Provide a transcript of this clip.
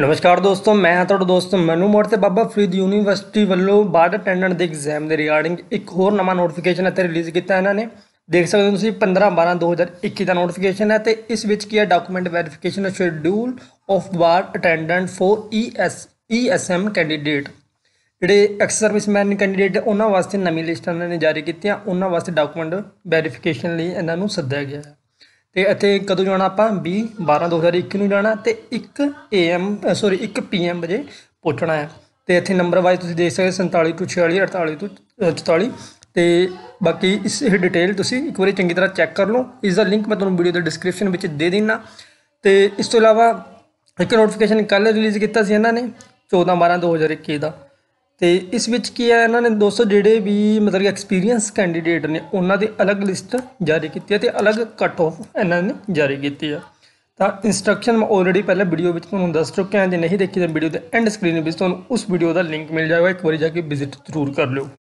ਨਮਸਕਾਰ ਦੋਸਤੋ ਮੈਂ ਹਾਂ ਤੁਹਾਡਾ ਦੋਸਤ ਮਨੂ ਮੋੜ ਤੇ ਬਾਬਾ ਫਰੀਦ ਯੂਨੀਵਰਸਿਟੀ ਵੱਲੋਂ ਬਾਰਡ ਅਟੈਂਡੈਂਟ ਦੇ ਐਗਜ਼ਾਮ ਦੇ ਰਿਗਾਰਡਿੰਗ ਇੱਕ ਹੋਰ ਨਵਾਂ ਨੋਟੀਫਿਕੇਸ਼ਨ ਅਤੇ ਰਿਲੀਜ਼ ਕੀਤਾ ਇਹਨਾਂ ਨੇ ਦੇਖ ਸਕਦੇ ਹੋ ਤੁਸੀਂ 15 12 2021 ਦਾ ਨੋਟੀਫਿਕੇਸ਼ਨ ਹੈ ਤੇ ਇਸ ਵਿੱਚ ਕੀ ਹੈ document verification schedule of ward attendant for ES ESM candidate ਜਿਹੜੇ ਐਕਸ ਸਰਵਿਸਮੈਨ ਕੈਂਡੀਡੇਟ ਉਹਨਾਂ ਵਾਸਤੇ ਨਵੀਂ ਲਿਸਟ ਇਹਨਾਂ ਨੇ ਜਾਰੀ ਕੀਤੀ ਆ ਉਹਨਾਂ ਵਾਸਤੇ ਡਾਕੂਮੈਂਟ ਵੈਰੀਫਿਕੇਸ਼ਨ ਲਈ ਇਹਨਾਂ ਨੂੰ ਸੱਦਿਆ ਗਿਆ ਹੈ ਤੇ ਇੱਥੇ ਕਦੋਂ ਜਾਣਾ ਆਪਾਂ 20 12 2021 ਨੂੰ ਜਾਣਾ ਤੇ 1 ਏਐਮ ਸੌਰੀ 1 ਪੀਐਮ ਵਜੇ ਪਹੁੰਚਣਾ ਹੈ ਤੇ ਇੱਥੇ ਨੰਬਰ ਵਾਈਜ਼ ਤੁਸੀਂ ਦੇਖ ਸਕਦੇ 47 ਤੋਂ 46 48 ਤੋਂ 44 ਤੇ ਬਾਕੀ ਇਸ ਇਹ ਡਿਟੇਲ ਤੁਸੀਂ ਇੱਕ ਵਾਰੀ ਚੰਗੀ ਤਰ੍ਹਾਂ ਚੈੱਕ ਕਰ ਲਓ ਇਸ ਦਾ ਲਿੰਕ ਮੈਂ ਤੁਹਾਨੂੰ ਵੀਡੀਓ ਦੇ ਡਿਸਕ੍ਰਿਪਸ਼ਨ ਵਿੱਚ ਦੇ ਦਿੰਨਾ ਤੇ ਇਸ ਤੋਂ ਇਲਾਵਾ ਇੱਕ ਨੋਟੀਫਿਕੇਸ਼ਨ ਕੱਲ ਰਿਲੀਜ਼ ਕੀਤਾ ਸੀ ਇਹਨਾਂ ਨੇ 14 12 2021 ਦਾ ਤੇ ਇਸ ਵਿੱਚ ਕੀ ਹੈ ਇਹਨਾਂ ਨੇ ਦੋਸਤੋ ਜਿਹੜੇ ਵੀ ਮਤਲਬ ਐਕਸਪੀਰੀਅੰਸ ਕੈਂਡੀਡੇਟ ਨੇ ਉਹਨਾਂ ਦੀ ਅਲੱਗ ਲਿਸਟ ਜਾਰੀ ਕੀਤੀ ਹੈ ਤੇ ਅਲੱਗ ਕੱਟ ਆਫ ਇਹਨਾਂ ਨੇ ਜਾਰੀ ਕੀਤੀ ਹੈ ਤਾਂ ਇਨਸਟਰਕਸ਼ਨ ਮੈਂ ਆਲਰੇਡੀ ਪਹਿਲੇ ਵੀਡੀਓ ਵਿੱਚ ਤੁਹਾਨੂੰ ਦੱਸ ਚੁੱਕਿਆ ਹਾਂ ਜੇ ਨਹੀਂ ਦੇਖੀ ਤਾਂ ਵੀਡੀਓ ਦੇ ਐਂਡ ਸਕਰੀਨ ਵਿੱਚ ਤੁਹਾਨੂੰ ਉਸ ਵੀਡੀਓ ਦਾ ਲਿੰਕ ਮਿਲ ਜਾਏਗਾ ਇੱਕ ਵਾਰੀ ਜਾ ਕੇ ਵਿਜ਼ਿਟ ਜ਼ਰੂਰ ਕਰ ਲਿਓ